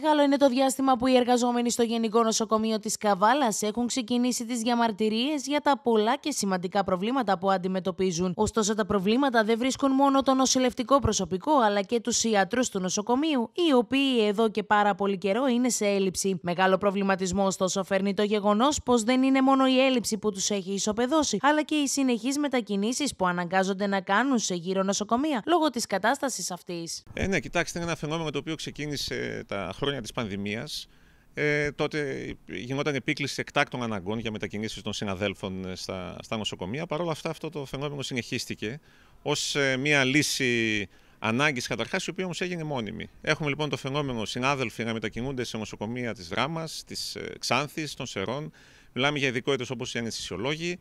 μεγάλο είναι το διάστημα που οι εργαζόμενοι στο Γενικό Νοσοκομείο της Καβάλας έχουν ξεκινήσει τις διαμαρτυρίες για τα πολλά και σημαντικά προβλήματα που αντιμετωπίζουν. Ωστόσο, τα προβλήματα δεν βρίσκουν μόνο το νοσηλευτικό προσωπικό, αλλά και τους ιατρούς του νοσοκομείου, οι οποίοι εδώ και πάρα πολύ καιρό είναι σε έλλειψη. Μεγάλο προβληματισμό, ωστόσο, φέρνει το γεγονός πως δεν είναι μόνο η έλλειψη που τους έχει ισοπεδώσει, αλλά και οι συνεχείς μετακινήσεις που αναγκάζονται να κάνουν σε γύρω νοσοκομεία λόγω της κατάστασης αυτής. Ε, ναι, κοιτάξτε, είναι ένα φαινόμενο το οποίο ξεκίνησε τα χρόνια χρόνια της πανδημίας, ε, τότε γινόταν επίκληση εκτάκτων αναγκών για μετακινήσεις των συναδέλφων ε, στα, στα νοσοκομεία. Παρ' όλα αυτά αυτό το φαινόμενο συνεχίστηκε ως ε, μια λύση ανάγκης καταρχάς, η οποία όμως έγινε μόνιμη. Έχουμε λοιπόν το φαινόμενο συνάδελφοι να μετακινούνται σε νοσοκομεία της Δράμας, της ε, Ξάνθης, των Σερών. Μιλάμε για ειδικότητες όπως οι αναισθησιολόγοι,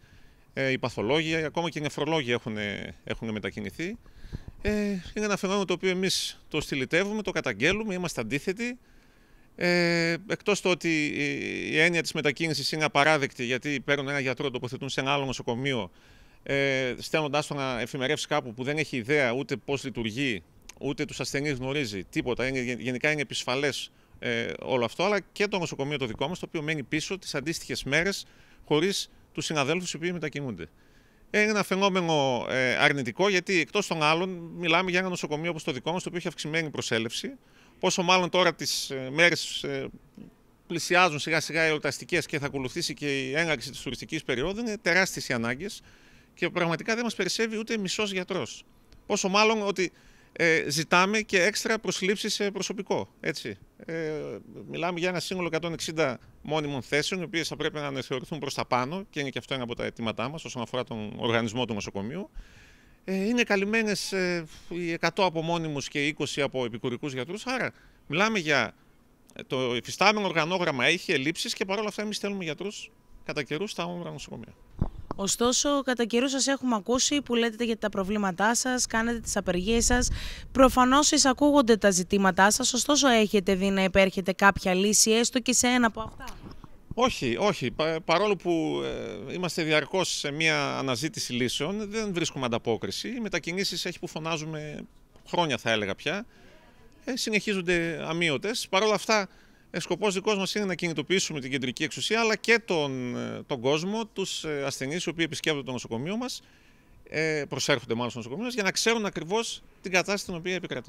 ε, οι παθολόγοι, ακόμα και οι νεφρολόγοι έχουν, έχουν μετακινηθεί. είναι ένα φαινόμενο το οποίο εμείς το στυλιτεύουμε, το καταγγέλουμε, είμαστε αντίθετοι. Ε, Εκτός το ότι η έννοια της μετακίνησης είναι απαράδεκτη, γιατί παίρνουν ένα γιατρό, τοποθετούν σε ένα άλλο νοσοκομείο, ε, στέλνοντάς τον να εφημερεύσει κάπου που δεν έχει ιδέα ούτε πώς λειτουργεί, ούτε τους ασθενείς γνωρίζει, τίποτα. Είναι, γενικά είναι επισφαλές ε, όλο αυτό, αλλά και το νοσοκομείο το δικό μας, το οποίο μένει πίσω τις αντίστοιχες μέρες, χωρίς τους συναδέλφους οι οποίοι μετακινούνται. Ε, είναι ένα φαινόμενο ε, αρνητικό, γιατί εκτός των άλλων, μιλάμε για ένα νοσοκομείο όπως το δικό μας, το οποίο έχει αυξημένη προσέλευση, Πόσο μάλλον τώρα τις ε, μέρες ε, πλησιάζουν σιγά σιγά οι ολταστικές και θα ακολουθήσει και η έναρξη της τουριστικής περίοδου, είναι τεράστιες οι ανάγκες και πραγματικά δεν μας περισσεύει ούτε μισός γιατρός. Πόσο μάλλον ότι ε, ζητάμε και έξτρα προσλήψεις σε προσωπικό. Έτσι. Ε, μιλάμε για ένα σύνολο 160 μόνιμων θέσεων, οι οποίες θα πρέπει να αναθεωρηθούν προς τα πάνω και είναι και αυτό ένα από τα αιτήματά μας όσον αφορά τον οργανισμό του νοσοκομείου. Ε, είναι καλυμμένες ε, οι 100 από μόνιμου και 20 από επικουρικούς γιατρούς. Άρα, μιλάμε για ε, το υφιστάμενο οργανόγραμμα έχει ελλείψεις και παρόλα αυτά εμείς θέλουμε γιατρούς κατά καιρούς στα όμορφα νοσοκομεία. Ωστόσο, κατά καιρούς σας έχουμε ακούσει που λέτε για τα προβλήματά σας, κάνετε τις απεργίες σας. Προφανώς εισακούγονται τα ζητήματά σας, ωστόσο έχετε δει να υπέρχεται κάποια λύση έστω και σε ένα από αυτά. Όχι, όχι. Παρόλο που ε, είμαστε διαρκώς σε μια αναζήτηση λύσεων, δεν βρίσκουμε ανταπόκριση. Οι μετακινήσεις έχει που φωνάζουμε χρόνια, θα έλεγα πια. Ε, συνεχίζονται αμύωτες. Παρ' όλα αυτά, ε, σκοπός δικός μας είναι να κινητοποιήσουμε την κεντρική εξουσία, αλλά και τον, τον κόσμο, τους ασθενείς οι οποίοι επισκέπτονται το νοσοκομείο μας, ε, προσέρχονται μάλλον στο νοσοκομείο για να ξέρουν ακριβώς την κατάσταση την οποία επικρατεί.